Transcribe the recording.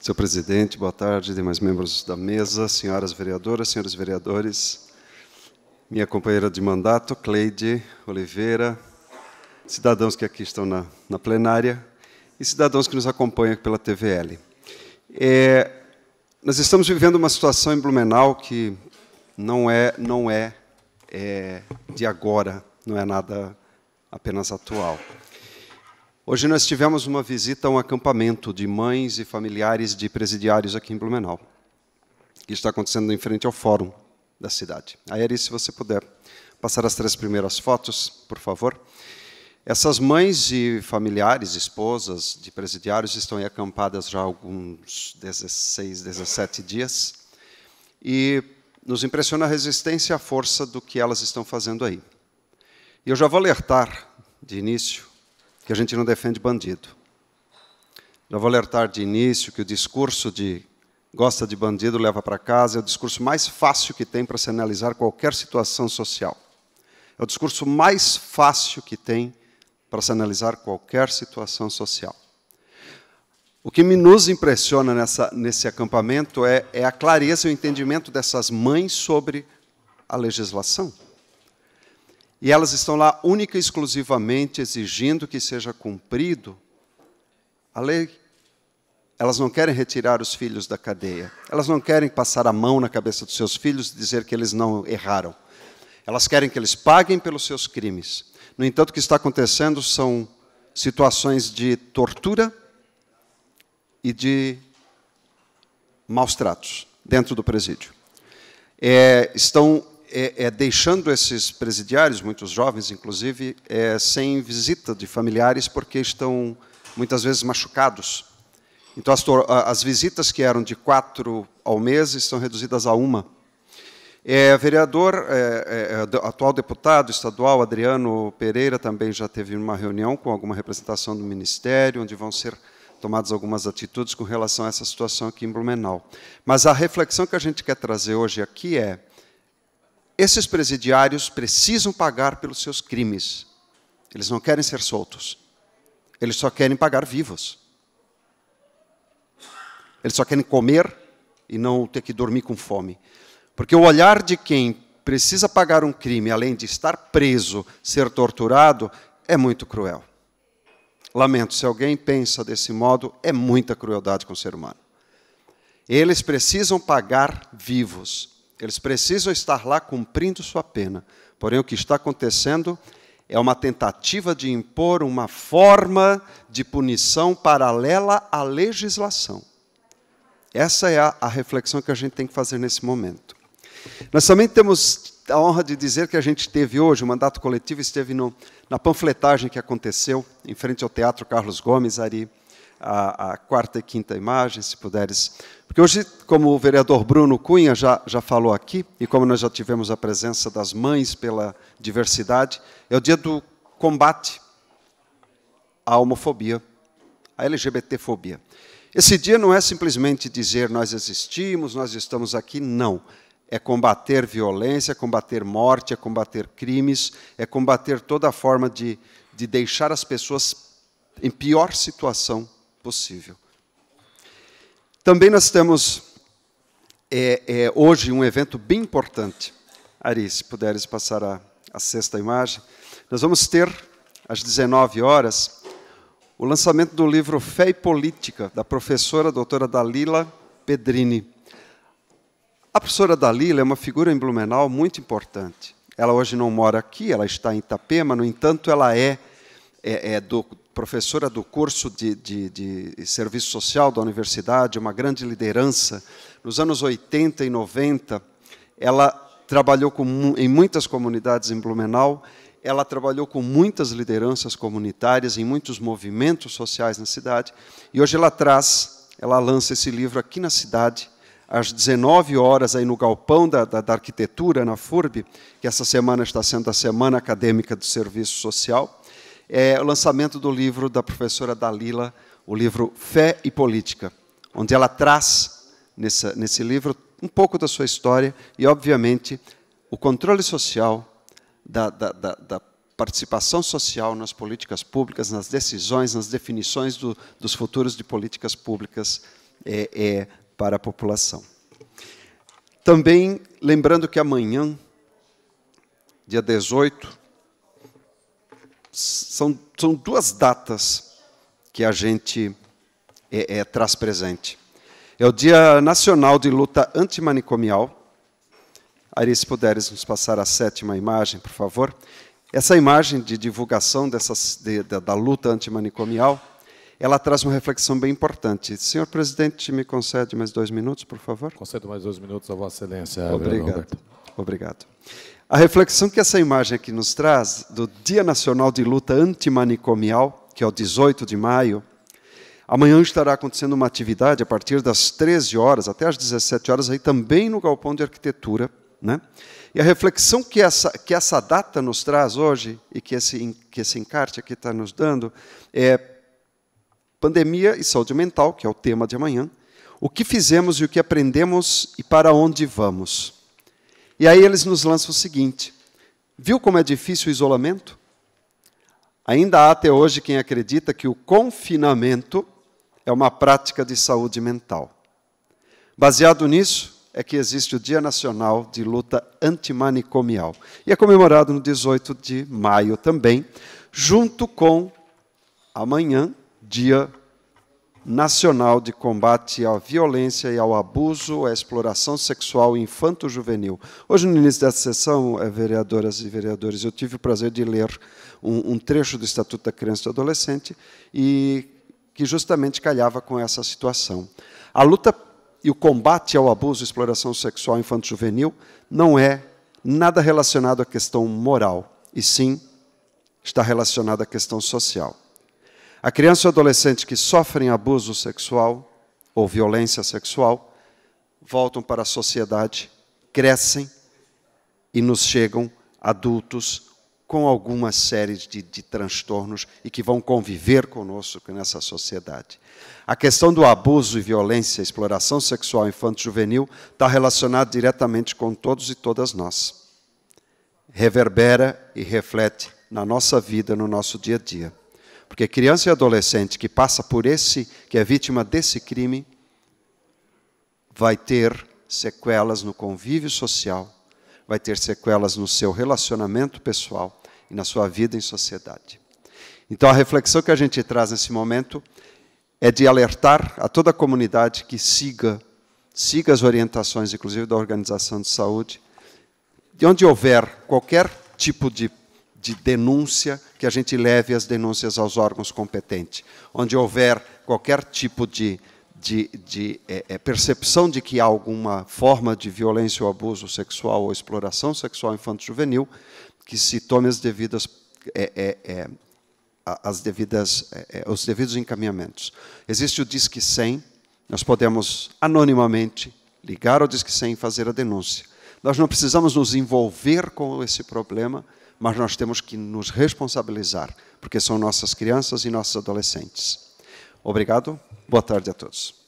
Senhor presidente, boa tarde, demais membros da mesa, senhoras vereadoras, senhores vereadores, minha companheira de mandato, Cleide Oliveira, cidadãos que aqui estão na, na plenária e cidadãos que nos acompanham pela TVL. É, nós estamos vivendo uma situação em Blumenau que não é, não é, é de agora, não é nada apenas atual. Hoje nós tivemos uma visita a um acampamento de mães e familiares de presidiários aqui em Blumenau, que está acontecendo em frente ao fórum da cidade. Aeri, se você puder passar as três primeiras fotos, por favor. Essas mães e familiares, esposas de presidiários, estão aí acampadas já há alguns 16, 17 dias. E nos impressiona a resistência e a força do que elas estão fazendo aí. E eu já vou alertar de início que a gente não defende bandido. Já vou alertar de início que o discurso de gosta de bandido, leva para casa, é o discurso mais fácil que tem para se analisar qualquer situação social. É o discurso mais fácil que tem para se analisar qualquer situação social. O que me nos impressiona nessa, nesse acampamento é, é a clareza e o entendimento dessas mães sobre a legislação e elas estão lá única e exclusivamente exigindo que seja cumprido a lei. Elas não querem retirar os filhos da cadeia. Elas não querem passar a mão na cabeça dos seus filhos e dizer que eles não erraram. Elas querem que eles paguem pelos seus crimes. No entanto, o que está acontecendo são situações de tortura e de maus tratos dentro do presídio. É, estão é, é, deixando esses presidiários, muitos jovens inclusive, é, sem visita de familiares porque estão muitas vezes machucados. Então as, as, visitas que eram de quatro ao mês estão reduzidas a uma. É, vereador, é, é, é, atual deputado estadual Adriano Pereira também já teve uma reunião com alguma representação do ministério, onde vão ser tomadas algumas atitudes com relação a essa situação aqui em Blumenau. Mas a reflexão que a gente quer trazer hoje aqui é esses presidiários precisam pagar pelos seus crimes. Eles não querem ser soltos. Eles só querem pagar vivos. Eles só querem comer e não ter que dormir com fome. Porque o olhar de quem precisa pagar um crime, além de estar preso, ser torturado, é muito cruel. Lamento, se alguém pensa desse modo, é muita crueldade com o ser humano. Eles precisam pagar vivos. Eles precisam estar lá cumprindo sua pena. Porém, o que está acontecendo é uma tentativa de impor uma forma de punição paralela à legislação. Essa é a, a reflexão que a gente tem que fazer nesse momento. Nós também temos a honra de dizer que a gente teve hoje, o mandato coletivo esteve no, na panfletagem que aconteceu em frente ao Teatro Carlos Gomes Ari a, a, quarta e quinta imagem, se puderes. Porque hoje, como o vereador Bruno Cunha já, já falou aqui, e como nós já tivemos a presença das mães pela diversidade, é o dia do combate à homofobia, à LGBTfobia. Esse dia não é simplesmente dizer nós existimos, nós estamos aqui, não. É combater violência, é combater morte, é combater crimes, é combater toda forma de, de deixar as pessoas em pior situação possível. Também nós temos é, é, hoje um evento bem importante. Ari, se puderes passar a, a sexta imagem. Nós vamos ter, às 19 horas, o lançamento do livro Fé e Política, da professora doutora Dalila Pedrini. A professora Dalila é uma figura em Blumenau muito importante. Ela hoje não mora aqui, ela está em Itapema, no entanto, ela é, é, é do, professora do curso de, de, de, serviço social da universidade, uma grande liderança. Nos anos 80 e 90, ela trabalhou com, em muitas comunidades em Blumenau, ela trabalhou com muitas lideranças comunitárias, em muitos movimentos sociais na cidade, e hoje ela traz, ela lança esse livro aqui na cidade, às 19 horas, aí no galpão da, da, da arquitetura, na FURB, que essa semana está sendo a Semana Acadêmica do Serviço Social, é o lançamento do livro da professora Dalila, o livro Fé e Política, onde ela traz nessa, nesse livro um pouco da sua história e, obviamente, o controle social, da, da, da, da participação social nas políticas públicas, nas decisões, nas definições do, dos futuros de políticas públicas é, é, para a população. Também lembrando que amanhã, dia 18, são, são duas datas que a gente é, é, traz presente. É o Dia Nacional de Luta Antimanicomial. Ari, se puderes nos passar a sétima imagem, por favor. Essa imagem de divulgação dessas, de, da, da luta antimanicomial, ela traz uma reflexão bem importante. Senhor presidente, me concede mais dois minutos, por favor? Concedo mais dois minutos a Vossa Excelência. Obrigado. Obrigado. A reflexão que essa imagem aqui nos traz do Dia Nacional de Luta Antimanicomial, que é o 18 de maio, amanhã estará acontecendo uma atividade a partir das 13 horas até as 17 horas, aí também no Galpão de Arquitetura. Né? E a reflexão que essa, que essa data nos traz hoje, e que esse, que esse encarte aqui está nos dando, é pandemia e saúde mental, que é o tema de amanhã, o que fizemos e o que aprendemos e para onde vamos. E aí eles nos lançam o seguinte: viu como é difícil o isolamento? Ainda há até hoje quem acredita que o confinamento é uma prática de saúde mental. Baseado nisso, é que existe o Dia Nacional de Luta Antimanicomial. E é comemorado no 18 de maio também, junto com amanhã, dia Nacional de Combate à Violência e ao Abuso, à Exploração Sexual Infanto-Juvenil. Hoje, no início dessa sessão, eh, vereadoras e vereadores, eu tive o prazer de ler um, um trecho do Estatuto da Criança e do Adolescente e que justamente calhava com essa situação. A luta e o combate ao abuso e exploração sexual infanto-juvenil não é nada relacionado à questão moral, e sim está relacionado à questão social. A criança e o adolescente que sofrem abuso sexual ou violência sexual voltam para a sociedade, crescem e nos chegam adultos com alguma série de, de, transtornos e que vão conviver conosco nessa sociedade. A questão do abuso e violência, exploração sexual infanto-juvenil, está relacionada diretamente com todos e todas nós. Reverbera e reflete na nossa vida, no nosso dia a dia. Porque criança e adolescente que passa por esse, que é vítima desse crime, vai ter sequelas no convívio social, vai ter sequelas no seu relacionamento pessoal e na sua vida em sociedade. Então a reflexão que a gente traz nesse momento é de alertar a toda a comunidade que siga siga as orientações inclusive da Organização de Saúde, de onde houver qualquer tipo de de denúncia, que a gente leve as denúncias aos órgãos competentes. Onde houver qualquer tipo de, de, de é, é, percepção de que há alguma forma de violência ou abuso sexual ou exploração sexual infanto-juvenil, que se tome as devidas é, é, é as devidas, é, os devidos encaminhamentos. Existe o Disque 100, nós podemos anonimamente ligar ao Disque 100 e fazer a denúncia. Nós não precisamos nos envolver com esse problema, mas nós temos que nos responsabilizar, porque são nossas crianças e nossos adolescentes. Obrigado, boa tarde a todos.